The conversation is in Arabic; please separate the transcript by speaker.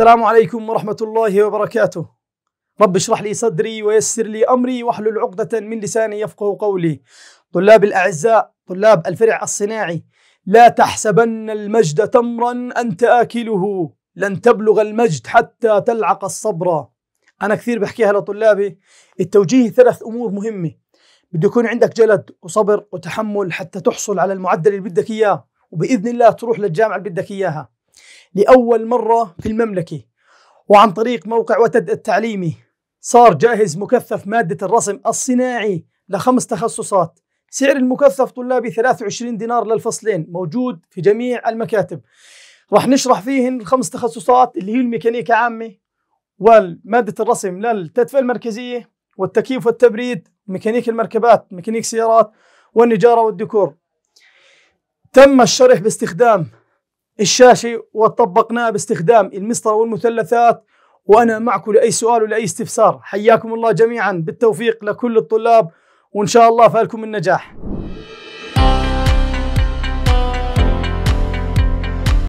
Speaker 1: السلام عليكم ورحمة الله وبركاته رب اشرح لي صدري ويسر لي أمري واحلل عقدة من لساني يفقه قولي طلاب الأعزاء طلاب الفرع الصناعي لا تحسبن المجد تمرا أنت آكله لن تبلغ المجد حتى تلعق الصبر أنا كثير بحكيها لطلابي التوجيه ثلاث أمور مهمة بده يكون عندك جلد وصبر وتحمل حتى تحصل على المعدل اللي بدك إياه وبإذن الله تروح للجامعة اللي بدك إياها لأول مرة في المملكة وعن طريق موقع وتد التعليمي صار جاهز مكثف مادة الرسم الصناعي لخمس تخصصات سعر المكثف طلابي 23 دينار للفصلين موجود في جميع المكاتب رح نشرح فيهن الخمس تخصصات اللي هي الميكانيكا عامة ومادة الرسم للتدفئة المركزية والتكييف والتبريد ميكانيك المركبات ميكانيك سيارات والنجارة والديكور تم الشرح باستخدام الشاشة وطبقناه باستخدام المسطرة والمثلثات وأنا معكم لأي سؤال ولأي استفسار حياكم الله جميعا بالتوفيق لكل الطلاب وإن شاء الله فالكم النجاح